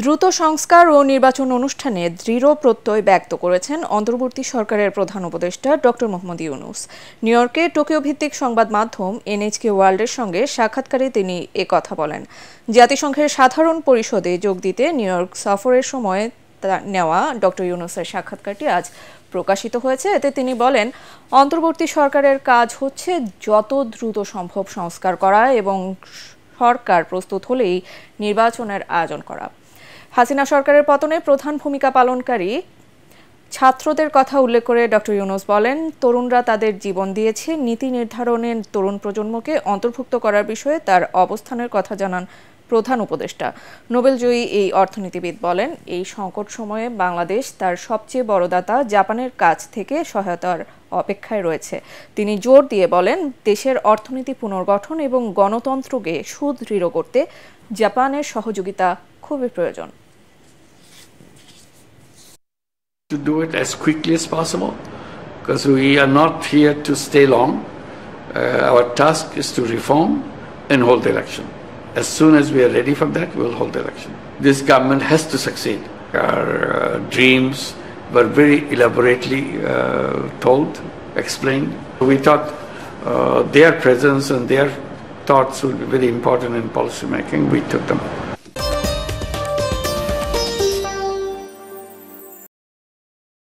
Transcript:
দ্রুত সংস্কার ও নির্বাচন অনুষ্ঠানে দৃঢ় প্রত্যয় ব্যক্ত করেছেন অন্তর্বর্তী সরকারের প্রধান উপদেষ্টা ডক্টর মোহাম্মদ ইউনুস নিউ ইয়র্কে টোকিও ভিত্তিক সংবাদ মাধ্যম এনএইচকে ওয়ার্ল্ডের সঙ্গে সাক্ষাৎকারে তিনি এ কথা বলেন জাতিসংঘের সাধারণ পরিষদে যোগ দিতে নিউ ইয়র্ক সফরের সময় নেওয়া ডক্টর ইউনুসের সাক্ষাৎকারটি আজ প্রকাশিত হয়েছে এতে তিনি বলেন অন্তর্বর্তী সরকারের কাজ হচ্ছে যত দ্রুত সম্ভব সংস্কার করা এবং সরকার প্রস্তুত হলেই নির্বাচনের আয়োজন করা হাসিনা সরকারের পতনে প্রধান ভূমিকা পালনকারী ছাত্রদের কথা উল্লেখ করে ডক্টর ইউনুস বলেন তরুণরা তাদের জীবন দিয়েছে নীতি নির্ধারণে তরুণ প্রজন্মকে অন্তর্ভুক্ত করার বিষয়ে তার অবস্থানের কথা জানান প্রধান উপদেষ্টা নোবেলজয়ী এই অর্থনীতিবিদ বলেন এই সংকট সময়ে বাংলাদেশ তার সবচেয়ে বড় দাতা জাপানের কাছ থেকে সহায়তার অপেক্ষায় রয়েছে তিনি জোর দিয়ে বলেন দেশের অর্থনীতি পুনর্গঠন এবং গণতন্ত্রকে সুদৃঢ় করতে জাপানের সহযোগিতা খুবই প্রয়োজন To do it as quickly as possible, because we are not here to stay long. Uh, our task is to reform and hold the election. As soon as we are ready for that, we will hold the election. This government has to succeed. Our uh, dreams, were very elaborately uh, told, explained. We thought uh, their presence and their thoughts would be very important in policy making. We took them.